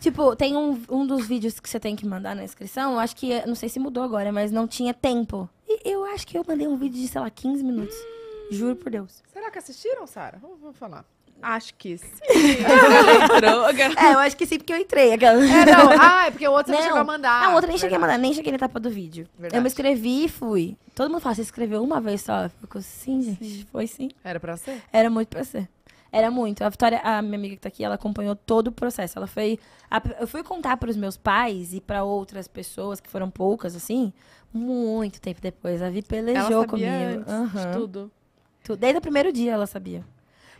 Tipo, tem um, um dos vídeos que você tem que mandar na inscrição, eu acho que, não sei se mudou agora, mas não tinha tempo. E eu acho que eu mandei um vídeo de, sei lá, 15 minutos. Hum. Juro por Deus. Será que assistiram, Sara? Vamos, vamos falar. Acho que sim. é, eu acho que sim, porque eu entrei. É, não. Ah, é porque o outro não, não chegou a mandar. Não, o outro nem chegou cheguei a mandar, nem cheguei na etapa do vídeo. Verdade. Eu me escrevi e fui. Todo mundo fala, você escreveu uma vez só? Ficou sim, gente. Foi sim. Era pra ser? Era muito pra ser. Era muito. A Vitória, a minha amiga que tá aqui, ela acompanhou todo o processo. Ela foi. A, eu fui contar para os meus pais e para outras pessoas, que foram poucas, assim, muito tempo depois. A Vi pelejou comigo. Antes uhum. tudo. Desde o primeiro dia ela sabia.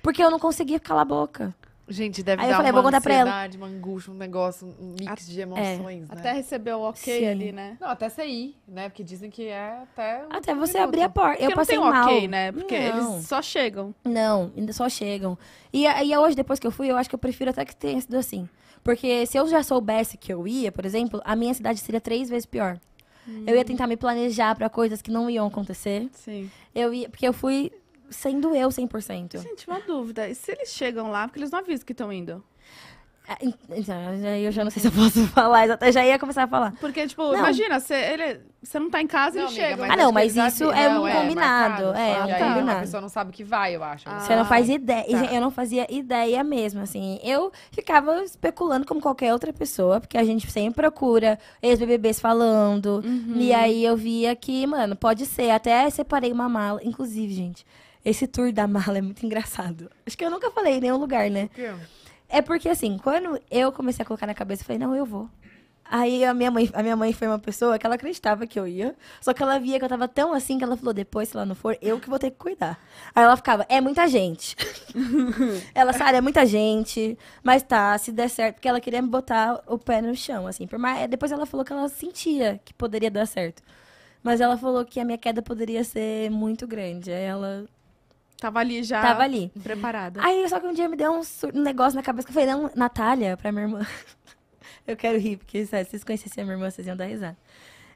Porque eu não conseguia calar a boca. Gente, deve Aí dar eu falei, uma vou contar pra ela. uma angústia, um negócio, um mix A- de é. emoções, né? Até receber o ok Sim. ali, né? Não, até você ir, né? Porque dizem que é até... Até você minuto. abrir a porta. Porque eu passei não tem mal. ok, né? Porque Não. eles só chegam. Não, ainda só chegam. E, e é hoje, depois que eu fui, eu acho que eu prefiro até que tenha sido assim. Porque se eu já soubesse que eu ia, por exemplo, a minha cidade seria três vezes pior. Eu ia hum. tentar me planejar pra coisas que não iam acontecer. Sim. Eu ia, porque eu fui sendo eu 100%. Gente, uma dúvida. E se eles chegam lá, porque eles não avisam que estão indo? É, então, eu já não sei se eu posso falar, eu até já ia começar a falar. Porque, tipo, não. imagina, você, ele, você não tá em casa não, e amiga, chega. Ah, não, mas isso é um é, combinado. Marcado, é, um tá. combinado. A pessoa não sabe o que vai, eu acho. Ah, você não faz ideia. Tá. Eu não fazia ideia mesmo, assim. Eu ficava especulando como qualquer outra pessoa, porque a gente sempre procura ex-BBBs falando. Uhum. E aí eu via que, mano, pode ser. Até separei uma mala. Inclusive, gente, esse tour da mala é muito engraçado. Acho que eu nunca falei em nenhum lugar, né? O quê? É porque assim, quando eu comecei a colocar na cabeça, eu falei, não, eu vou. Aí a minha mãe, a minha mãe foi uma pessoa que ela acreditava que eu ia, só que ela via que eu tava tão assim que ela falou: "Depois, se ela não for, eu que vou ter que cuidar". Aí ela ficava: "É muita gente". ela sabe, é muita gente, mas tá, se der certo, porque ela queria me botar o pé no chão assim. Por mais depois ela falou que ela sentia que poderia dar certo. Mas ela falou que a minha queda poderia ser muito grande. Aí ela Tava ali já. Tava ali. Preparada. Aí só que um dia me deu um, um negócio na cabeça que eu falei, não, Natália, pra minha irmã. eu quero rir, porque se vocês conhecessem a minha irmã, vocês iam dar risada.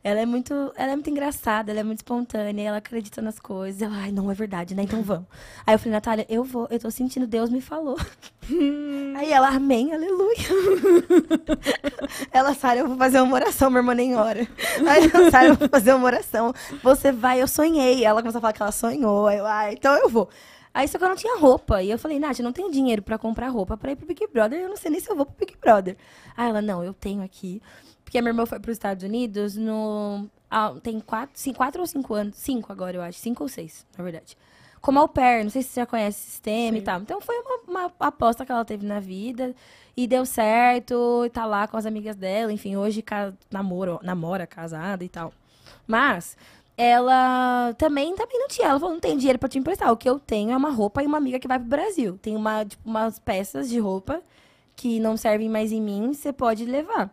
Ela é muito, ela é muito engraçada, ela é muito espontânea, ela acredita nas coisas. Ela, ai, não é verdade, né? Então vamos. Aí eu falei, Natália, eu vou, eu tô sentindo, Deus me falou. Hum. Aí ela, amém, aleluia. ela, Sara, eu vou fazer uma oração, minha irmã nem ora. Aí ela, Sara, eu vou fazer uma oração. Você vai, eu sonhei. Ela começou a falar que ela sonhou. Aí eu, ai então eu vou. Aí só que eu não tinha roupa. E eu falei, Nath, eu não tenho dinheiro para comprar roupa para ir pro Big Brother. Eu não sei nem se eu vou pro Big Brother. Aí ela, não, eu tenho aqui porque a minha irmã foi para os Estados Unidos no. Ah, tem quatro, cinco, quatro ou cinco anos. Cinco agora, eu acho. Cinco ou seis, na verdade. Como au pair, não sei se você já conhece o sistema Sim. e tal. Então foi uma, uma, aposta que ela teve na vida. E deu certo, e tá lá com as amigas dela. Enfim, hoje ca... namoro, namora, casada e tal. Mas ela também, também não tinha. Ela falou, não tem dinheiro para te emprestar. O que eu tenho é uma roupa e uma amiga que vai pro Brasil. Tem uma, tipo, umas peças de roupa que não servem mais em mim, você pode levar.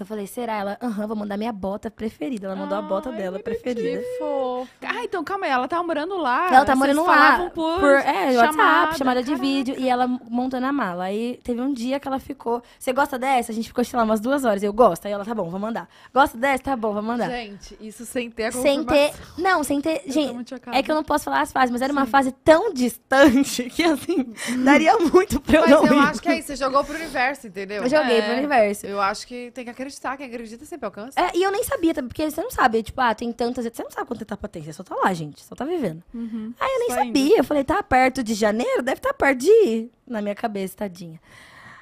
Eu falei, será? Ela, aham, vou mandar minha bota preferida. Ela mandou Ai, a bota dela preferida. Que fofo. Ah, então calma aí, ela tá morando lá. Ela tá morando lá. Por, por é, chamada, WhatsApp, chamada de vídeo. E ela montando a mala. Aí teve um dia que ela ficou. Você gosta dessa? A gente ficou, sei lá, umas duas horas. Eu gosto. Aí ela, tá bom, vou mandar. Gosta dessa? Tá bom, vou mandar. Gente, isso sem ter a Sem ter. Não, sem ter. gente, é que eu não posso falar as fases, mas era Sim. uma fase tão distante que assim, daria muito pra eu mas não. Mas eu ir. acho que é isso. Você jogou pro universo, entendeu? Eu joguei é, pro universo. Eu acho que tem que acreditar, quem acredita sempre alcança. É, e eu nem sabia também, porque você não sabe, tipo, ah, tem tantas, você não sabe quanta etapa tem, você só tá lá, gente, só tá vivendo. Uhum. Aí eu nem Só sabia, eu falei, tá perto de janeiro? Deve tá perto de... Na minha cabeça, tadinha.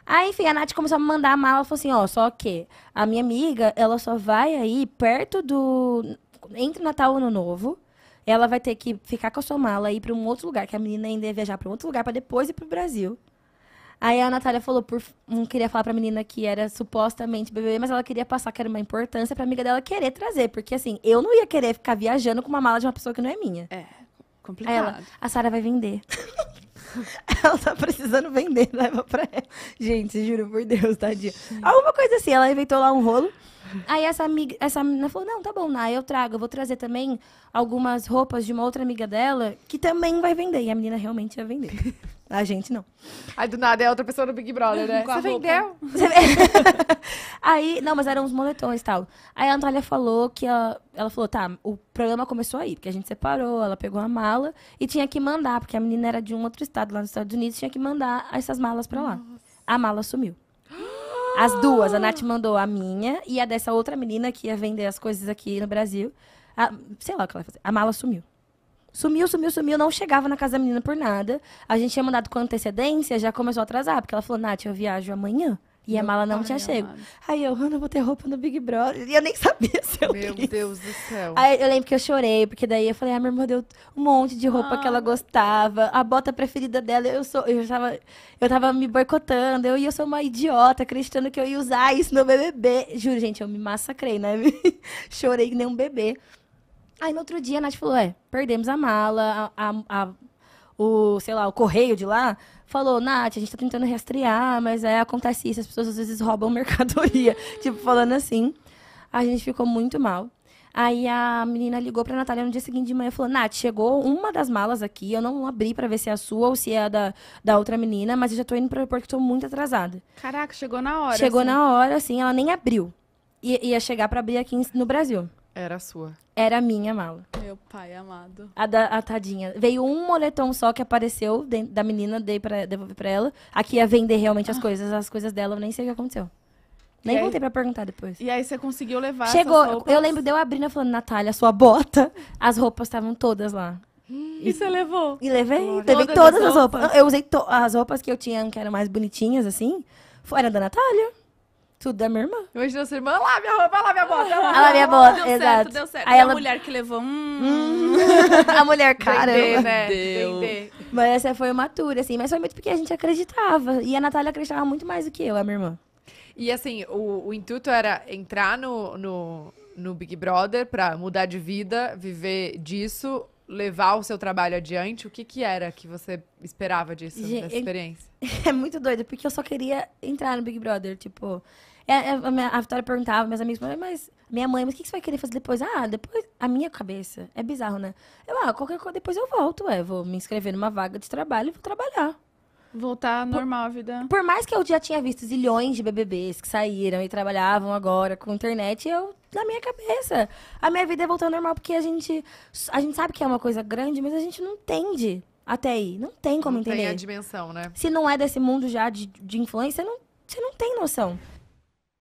Aí, enfim, a Nath começou a me mandar mala e falou assim, ó, só que a minha amiga, ela só vai aí perto do... Entre Natal e Ano Novo, ela vai ter que ficar com a sua mala e ir pra um outro lugar, que a menina ainda ia viajar pra um outro lugar pra depois ir pro Brasil. Aí a Natália falou, por, não hum, queria falar pra menina que era supostamente bebê, mas ela queria passar que era uma importância pra amiga dela querer trazer. Porque assim, eu não ia querer ficar viajando com uma mala de uma pessoa que não é minha. É, complicado. Aí ela, a Sara vai vender. ela tá precisando vender, leva pra ela. Gente, juro por Deus, tadinha. Alguma coisa assim, ela inventou lá um rolo. Aí essa amiga, essa menina falou: não, tá bom, Nai, eu trago. Eu vou trazer também algumas roupas de uma outra amiga dela que também vai vender. E a menina realmente ia vender. A gente não. Aí do nada é outra pessoa no Big Brother, né? Você vendeu? aí, não, mas eram uns moletões e tal. Aí a Antália falou que ela, ela falou: tá, o programa começou aí, porque a gente separou, ela pegou a mala e tinha que mandar, porque a menina era de um outro estado lá nos Estados Unidos, tinha que mandar essas malas pra lá. Nossa. A mala sumiu. As duas, a Nath mandou a minha e a dessa outra menina que ia vender as coisas aqui no Brasil. A, sei lá o que ela ia fazer. A mala sumiu. Sumiu, sumiu, sumiu, não chegava na casa da menina por nada. A gente tinha mandado com antecedência, já começou a atrasar, porque ela falou, Nath, eu viajo amanhã. E a mala não tinha chego. Aí eu, Ana, vou ter roupa no Big Brother. E eu nem sabia se eu Meu quis. Deus do céu. Aí eu lembro que eu chorei, porque daí eu falei, ah, minha irmã deu um monte de roupa ah. que ela gostava. A bota preferida dela, eu sou. Eu tava, eu tava me boicotando. Eu, e eu sou uma idiota, acreditando que eu ia usar isso no BBB. Juro, gente, eu me massacrei, né? chorei que nem um bebê. Aí no outro dia a Nath falou: é, perdemos a mala, a, a o, sei lá, o correio de lá, falou, Nath, a gente tá tentando rastrear, mas é, acontece isso, as pessoas às vezes roubam mercadoria. tipo, falando assim. A gente ficou muito mal. Aí a menina ligou pra Natália no dia seguinte de manhã e falou: Nath, chegou uma das malas aqui, eu não abri para ver se é a sua ou se é a da, da outra menina, mas eu já tô indo pro aeroporto que tô muito atrasada. Caraca, chegou na hora. Chegou assim. na hora, assim, ela nem abriu. I ia chegar para abrir aqui no Brasil. Era a sua. Era a minha mala. Meu pai amado. A, da, a tadinha. Veio um moletom só que apareceu da menina, dei pra, devolvi pra ela. Aqui ia vender realmente as ah. coisas, as coisas dela, eu nem sei o que aconteceu. Nem voltei pra perguntar depois. E aí você conseguiu levar Chegou, eu lembro de eu abrindo falando, Natália, sua bota. As roupas estavam todas lá. E você levou? E levei. Levei todas, todas as roupas. roupas. Eu usei as roupas que eu tinha, que eram mais bonitinhas, assim. fora da Natália. Tudo da minha irmã. hoje imagino a sua irmã, lá minha roupa, lá minha bota. Lá, lá minha bota, deu exato. Certo, deu certo. Aí e ela... a mulher que levou, hum... Uhum. a mulher, cara. né? Deu. Mas essa foi uma matura, assim. Mas foi muito porque a gente acreditava. E a Natália acreditava muito mais do que eu, a minha irmã. E assim, o, o intuito era entrar no, no, no Big Brother pra mudar de vida, viver disso levar o seu trabalho adiante, o que, que era que você esperava disso, Gente, dessa é- experiência? É muito doido, porque eu só queria entrar no Big Brother, tipo... É, é a, minha, a, Vitória perguntava, meus amigos, mas minha mãe, mas o que, que você vai querer fazer depois? Ah, depois. A minha cabeça. É bizarro, né? Eu, ah, qualquer coisa, depois eu volto, é, Vou me inscrever numa vaga de trabalho e vou trabalhar. Voltar normal a vida. Por mais que eu já tinha visto zilhões de BBBs que saíram e trabalhavam agora com internet, eu, na minha cabeça, a minha vida é voltar ao normal, porque a gente, a gente sabe que é uma coisa grande, mas a gente não entende até aí. Não tem como não entender. tem a dimensão, né? Se não é desse mundo já de, de influência, não, você não tem noção.